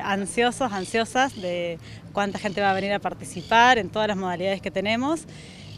ansiosos, ansiosas de cuánta gente va a venir a participar en todas las modalidades que tenemos.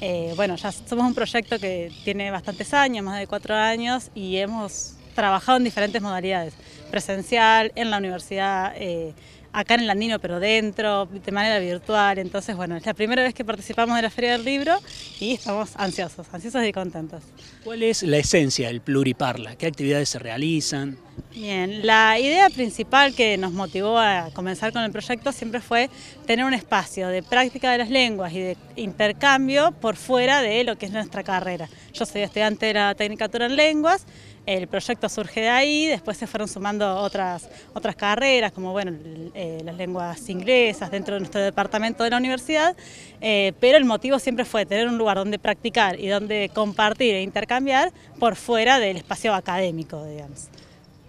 Eh, bueno, ya somos un proyecto que tiene bastantes años, más de cuatro años, y hemos trabajado en diferentes modalidades, presencial, en la universidad, eh, acá en el Andino, pero dentro, de manera virtual. Entonces, bueno, es la primera vez que participamos de la Feria del Libro y estamos ansiosos, ansiosos y contentos. ¿Cuál es la esencia del Pluriparla? ¿Qué actividades se realizan? Bien, la idea principal que nos motivó a comenzar con el proyecto siempre fue tener un espacio de práctica de las lenguas y de intercambio por fuera de lo que es nuestra carrera. Yo soy estudiante de la Tecnicatura en Lenguas, el proyecto surge de ahí, después se fueron sumando otras, otras carreras, como eh, las lenguas inglesas dentro de nuestro departamento de la universidad, eh, pero el motivo siempre fue tener un lugar donde practicar y donde compartir e intercambiar por fuera del espacio académico, digamos.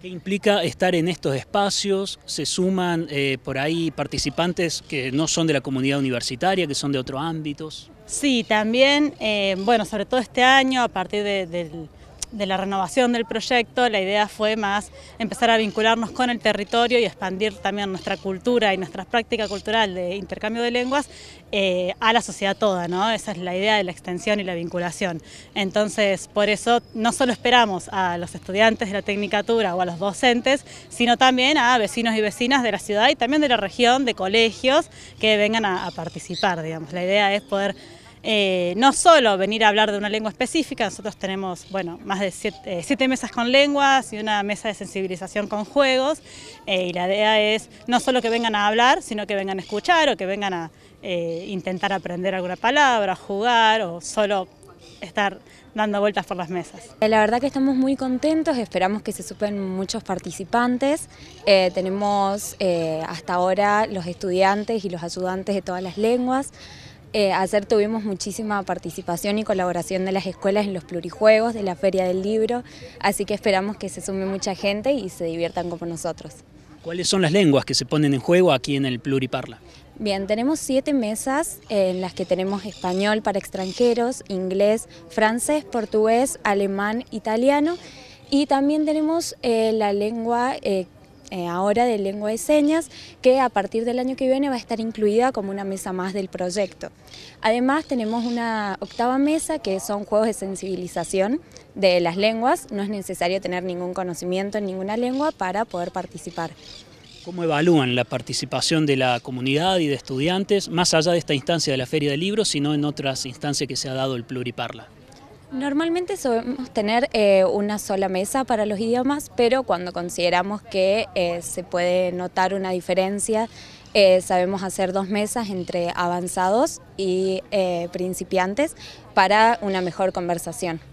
¿Qué implica estar en estos espacios? Se suman eh, por ahí participantes que no son de la comunidad universitaria, que son de otros ámbitos. Sí, también, eh, bueno, sobre todo este año, a partir del de la renovación del proyecto, la idea fue más empezar a vincularnos con el territorio y expandir también nuestra cultura y nuestra práctica cultural de intercambio de lenguas eh, a la sociedad toda, ¿no? Esa es la idea de la extensión y la vinculación. Entonces, por eso no solo esperamos a los estudiantes de la tecnicatura o a los docentes, sino también a vecinos y vecinas de la ciudad y también de la región, de colegios que vengan a, a participar, digamos. La idea es poder eh, no solo venir a hablar de una lengua específica, nosotros tenemos bueno, más de siete, eh, mesas con lenguas y una mesa de sensibilización con juegos, eh, y la idea es no solo que vengan a hablar, sino que vengan a escuchar o que vengan a intentar aprender alguna palabra, jugar o solo estar dando vueltas por las mesas. La verdad que estamos muy contentos, esperamos que se supen muchos participantes. tenemos hasta ahora los estudiantes y los ayudantes de todas las lenguas. Eh, ayer tuvimos muchísima participación y colaboración de las escuelas en los plurijuegos, de la Feria del Libro, así que esperamos que se sume mucha gente y se diviertan como nosotros. ¿Cuáles son las lenguas que se ponen en juego aquí en el Pluriparla? Bien, tenemos siete mesas en las que tenemos español para extranjeros, inglés, francés, portugués, alemán, italiano y también tenemos eh, la lengua eh, eh, ahora de lengua de señas, que a partir del año que viene va a estar incluida como una mesa más del proyecto. Además tenemos una octava mesa que son juegos de sensibilización de las lenguas, no es necesario tener ningún conocimiento en ninguna lengua para poder participar. ¿Cómo evalúan la participación de la comunidad y de estudiantes, más allá de esta instancia de la Feria de Libros, sino en otras instancias que se ha dado el Pluriparla? Normalmente solemos tener eh, una sola mesa para los idiomas, pero cuando consideramos que eh, se puede notar una diferencia, eh, sabemos hacer dos mesas entre avanzados y principiantes para una mejor conversación.